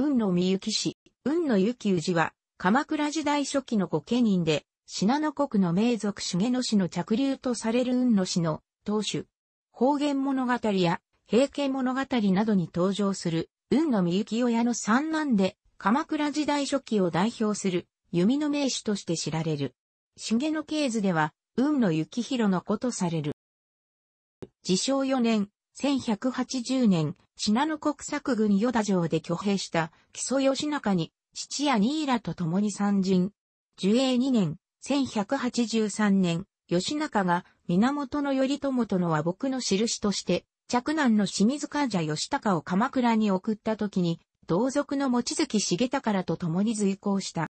雲野美幸氏、雲野幸宇氏は、鎌倉時代初期の御家人で、信濃国の名族重野氏の着流とされる雲野氏の当主。方言物語や平家物語などに登場する雲野美幸親の三男で、鎌倉時代初期を代表する弓の名手として知られる。重野系図では、雲野幸宏の子とされる。自称4年、1180年、信濃国作軍与田城で挙兵した木曽義仲に、父や新らと共に参陣。樹永2年、1183年、義仲が源頼朝との和睦の印として、嫡男の清水患者義高を鎌倉に送った時に、同族の望月重宝と共に随行した。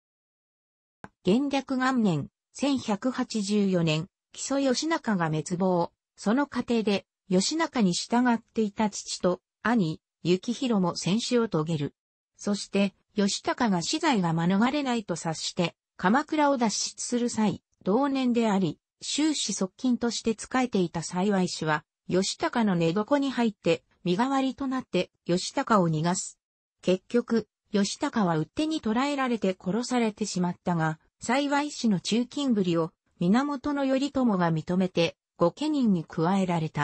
元略元年、1184年、木曽義仲が滅亡。その過程で、吉中に従っていた父と兄、幸宏も戦死を遂げる。そして、吉高が死罪が免れないと察して、鎌倉を脱出する際、同年であり、終始側近として仕えていた幸い氏は、吉高の寝床に入って、身代わりとなって吉高を逃がす。結局、吉高はってに捕らえられて殺されてしまったが、幸い氏の中勤ぶりを源頼朝が認めて、御家人に加えられた。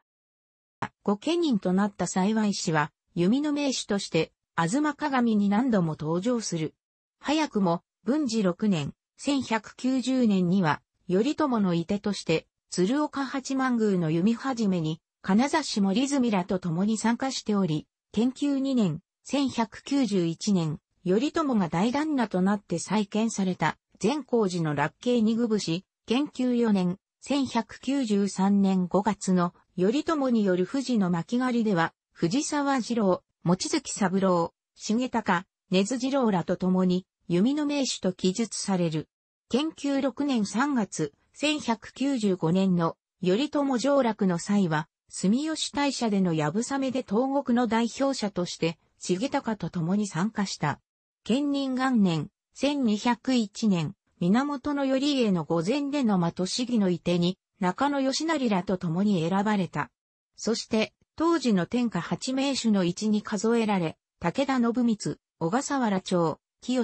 御家人となった幸い氏は、弓の名手として、あずま鏡に何度も登場する。早くも、文治6年、1190年には、頼朝のいてとして、鶴岡八幡宮の弓始めに、金指森住らと共に参加しており、研究2年、1191年、頼朝が大旦那となって再建された、善光寺の落慶二具節、研究4年、1193年5月の頼朝による富士の巻狩りでは、藤沢二郎、望月三郎、重高、根津二郎らと共に、弓の名手と記述される。研究6年3月、1195年の頼朝上落の際は、住吉大社でのやぶさめで東国の代表者として、重高と共に参加した。県人元年、1201年、源頼家の御前での的市議のいてに、中野義成らと共に選ばれた。そして、当時の天下八名手の一に数えられ、武田信光、小笠原町、清、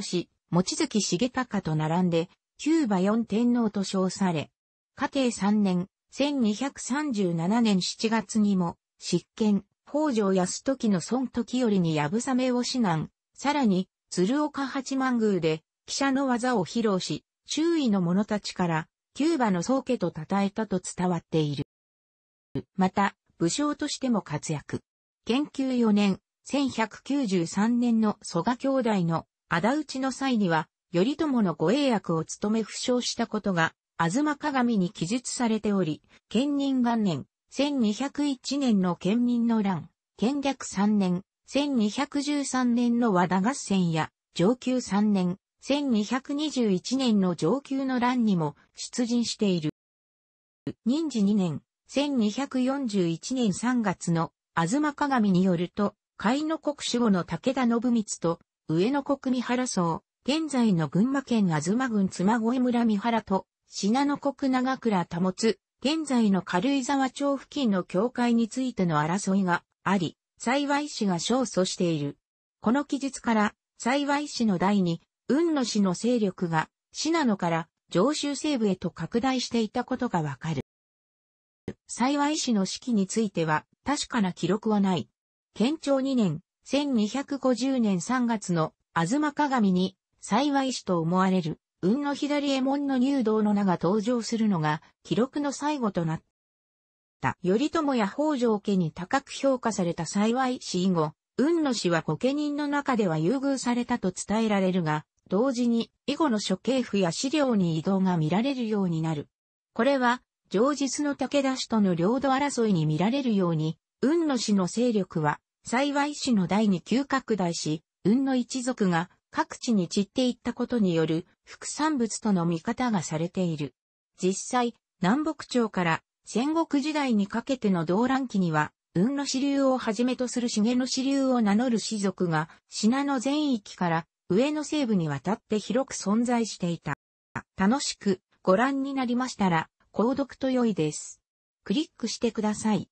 望月重隆と並んで、キューバ四天皇と称され、家庭三年、1237年7月にも、執権、北条康時の孫時よりにやぶさめを指南、さらに、鶴岡八幡宮で、記者の技を披露し、周囲の者たちから、キューバの宗家と称えたと伝わっている。また、武将としても活躍。研究4年、1193年の蘇我兄弟の仇討ちの際には、頼朝の護衛役を務め負傷したことが、あずま鏡に記述されており、県人元年、1201年の県民の乱、県略3年、1213年の和田合戦や、上級3年、1221年の上級の乱にも出陣している。任治2年、1241年3月の、吾妻鏡によると、海の国守護の武田信光と、上野国三原僧、現在の群馬県吾妻郡妻越村三原と、信濃国長倉保つ、現在の軽井沢町付近の境界についての争いがあり、幸い氏が勝訴している。この記述から、幸い氏の第二、雲野氏の勢力が、信濃から上州西部へと拡大していたことがわかる。幸い氏の式については、確かな記録はない。県庁2年、1250年3月の、あずま鏡に、幸い氏と思われる、雲の左衛門の入道の名が登場するのが、記録の最後となった。頼朝や北条家に高く評価された幸い氏以後、雲の氏は御家人の中では優遇されたと伝えられるが、同時に以後の処刑譜や資料に移動が見られるようになる。これは、上日の武田氏との領土争いに見られるように、雲野氏の勢力は、幸い氏の代に急拡大し、雲野一族が各地に散っていったことによる副産物との見方がされている。実際、南北朝から戦国時代にかけての動乱期には、雲野支流をはじめとする重野支流を名乗る氏族が、品の全域から上の西部にわたって広く存在していた。楽しくご覧になりましたら、購読と良いです。クリックしてください。